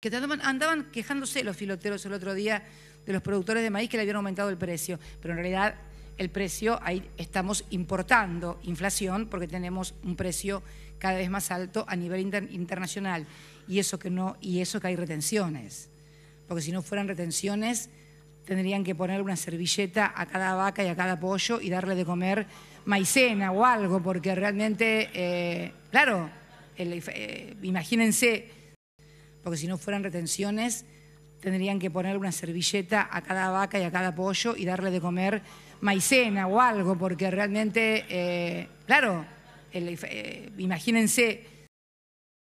que andaban quejándose los filoteros el otro día de los productores de maíz que le habían aumentado el precio, pero en realidad el precio, ahí estamos importando inflación porque tenemos un precio cada vez más alto a nivel internacional y eso que no y eso que hay retenciones, porque si no fueran retenciones tendrían que poner una servilleta a cada vaca y a cada pollo y darle de comer maicena o algo, porque realmente, eh, claro, eh, imagínense porque si no fueran retenciones tendrían que poner una servilleta a cada vaca y a cada pollo y darle de comer maicena o algo, porque realmente, eh, claro, eh, imagínense